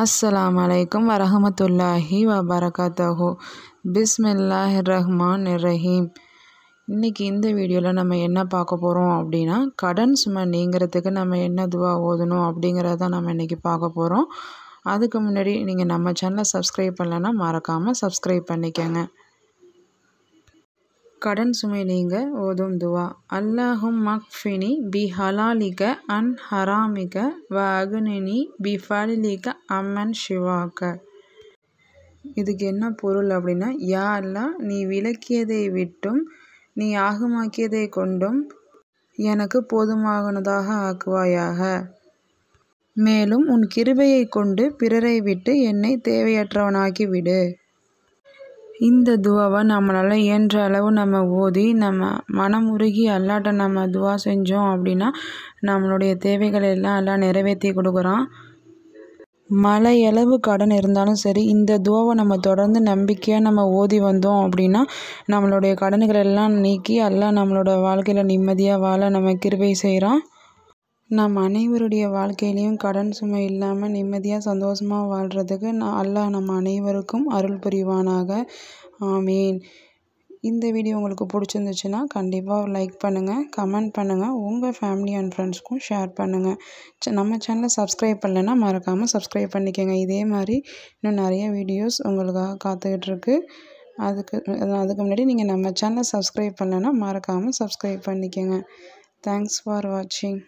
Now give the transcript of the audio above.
அஸ்லாம் அலைக்கும் வரஹமத்துல்லாஹி வபரகாத்தாஹோ பிஸ்மில்லாஹ் ரஹ்மான் ரஹீம் இன்றைக்கி இந்த வீடியோவில் நம்ம என்ன பார்க்க போகிறோம் அப்படின்னா கடன் சுமை நீங்கிறதுக்கு நம்ம என்ன துவா ஓதணும் அப்படிங்கிறத நம்ம இன்றைக்கி பார்க்க போகிறோம் அதுக்கு முன்னாடி நீங்கள் நம்ம சேனலை சப்ஸ்கிரைப் பண்ணலைன்னா மறக்காமல் சப்ஸ்கிரைப் பண்ணிக்கோங்க கடன் சுமை நீங்க ஓதும் துவா அல்லாஹும் மக்ஃபினி பி ஹலாலிக அன் ஹராமிக வ அகுனினி பி ஃபலிலிக அம்மன் சிவாக்க இதுக்கு என்ன பொருள் அப்படின்னா யா அல்லா நீ விளக்கியதை விட்டும் நீ ஆகமாக்கியதை கொண்டும் எனக்கு போதுமாகனதாக ஆக்குவாயாக மேலும் உன் கிருபையை கொண்டு பிறரை விட்டு என்னை தேவையற்றவனாக்கி விடு இந்த துவாவை நம்மளால் இயன்ற அளவு நம்ம ஓதி நம்ம மனமுருகி அல்லாட்ட நம்ம துவா செஞ்சோம் அப்படின்னா நம்மளுடைய தேவைகளை எல்லாம் எல்லாம் நிறைவேற்றி கொடுக்குறான் மலை அளவு கடன் இருந்தாலும் சரி இந்த துவாவை நம்ம தொடர்ந்து நம்பிக்கையாக நம்ம ஓதி வந்தோம் அப்படின்னா நம்மளுடைய கடன்கள் எல்லாம் நீக்கி எல்லாம் நம்மளோட வாழ்க்கையில் நிம்மதியாக வாழ நம்ம கிருவை செய்கிறான் நம் அனைவருடைய வாழ்க்கையிலையும் கடன் சுமை இல்லாமல் நிம்மதியாக சந்தோஷமாக வாழ்கிறதுக்கு நான் அல்லாஹ் நம்ம அனைவருக்கும் அருள் புரிவானாக ஆமீன் இந்த வீடியோ உங்களுக்கு பிடிச்சிருந்துச்சுன்னா கண்டிப்பாக லைக் பண்ணுங்கள் கமெண்ட் பண்ணுங்கள் உங்கள் ஃபேமிலி அண்ட் ஃப்ரெண்ட்ஸ்க்கும் ஷேர் பண்ணுங்கள் நம்ம சேனலை சப்ஸ்கிரைப் பண்ணலைன்னா மறக்காமல் சப்ஸ்கிரைப் பண்ணிக்கோங்க இதே மாதிரி இன்னும் நிறைய வீடியோஸ் உங்களுக்காக காத்துக்கிட்டு இருக்கு அதுக்கு அதுக்கு முன்னாடி நீங்கள் நம்ம சேனலை சப்ஸ்கிரைப் பண்ணலைன்னா மறக்காமல் சப்ஸ்கிரைப் பண்ணிக்கோங்க தேங்க்ஸ் ஃபார் வாட்சிங்